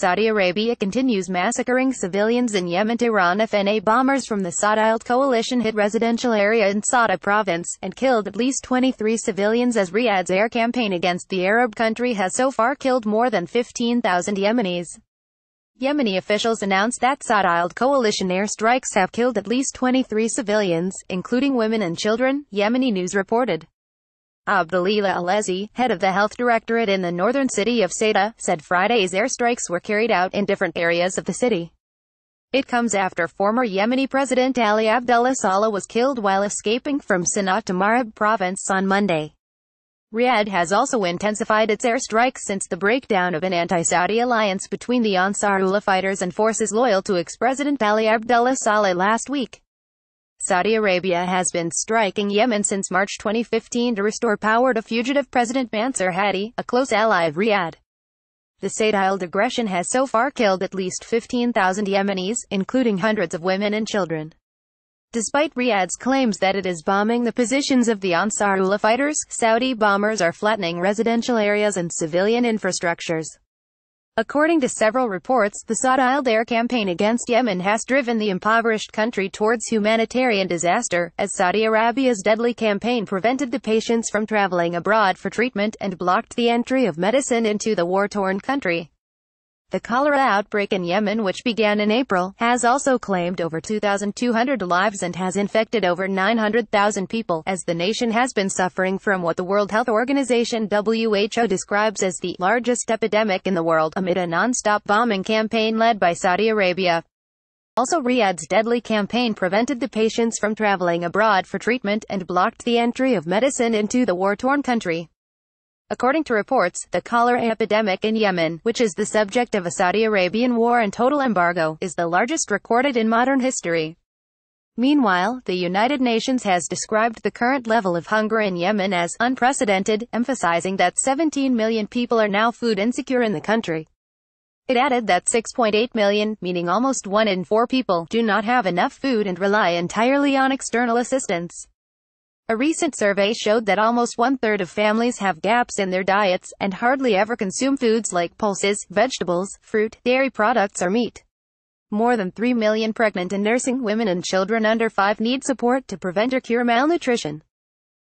Saudi Arabia continues massacring civilians in Yemen Iran FNA bombers from the Saadiled coalition hit residential area in Sada province, and killed at least 23 civilians as Riyadh's air campaign against the Arab country has so far killed more than 15,000 Yemenis. Yemeni officials announced that Saadiled coalition airstrikes have killed at least 23 civilians, including women and children, Yemeni news reported. Abdulila Alezi, head of the health directorate in the northern city of Seda, said Friday's airstrikes were carried out in different areas of the city. It comes after former Yemeni President Ali Abdullah Saleh was killed while escaping from Sana'a to Marib province on Monday. Riyadh has also intensified its airstrikes since the breakdown of an anti-Saudi alliance between the Ansarullah fighters and forces loyal to ex-President Ali Abdullah Saleh last week. Saudi Arabia has been striking Yemen since March 2015 to restore power to fugitive President Mansur Hadi, a close ally of Riyadh. The Sadile aggression has so far killed at least 15,000 Yemenis, including hundreds of women and children. Despite Riyadh's claims that it is bombing the positions of the Ansarullah fighters, Saudi bombers are flattening residential areas and civilian infrastructures. According to several reports, the Saad air campaign against Yemen has driven the impoverished country towards humanitarian disaster, as Saudi Arabia's deadly campaign prevented the patients from traveling abroad for treatment and blocked the entry of medicine into the war-torn country. The cholera outbreak in Yemen which began in April, has also claimed over 2,200 lives and has infected over 900,000 people, as the nation has been suffering from what the World Health Organization WHO describes as the largest epidemic in the world, amid a non-stop bombing campaign led by Saudi Arabia. Also Riyadh's deadly campaign prevented the patients from traveling abroad for treatment and blocked the entry of medicine into the war-torn country. According to reports, the cholera epidemic in Yemen, which is the subject of a Saudi Arabian war and total embargo, is the largest recorded in modern history. Meanwhile, the United Nations has described the current level of hunger in Yemen as unprecedented, emphasizing that 17 million people are now food insecure in the country. It added that 6.8 million, meaning almost one in four people, do not have enough food and rely entirely on external assistance. A recent survey showed that almost one-third of families have gaps in their diets, and hardly ever consume foods like pulses, vegetables, fruit, dairy products or meat. More than 3 million pregnant and nursing women and children under 5 need support to prevent or cure malnutrition.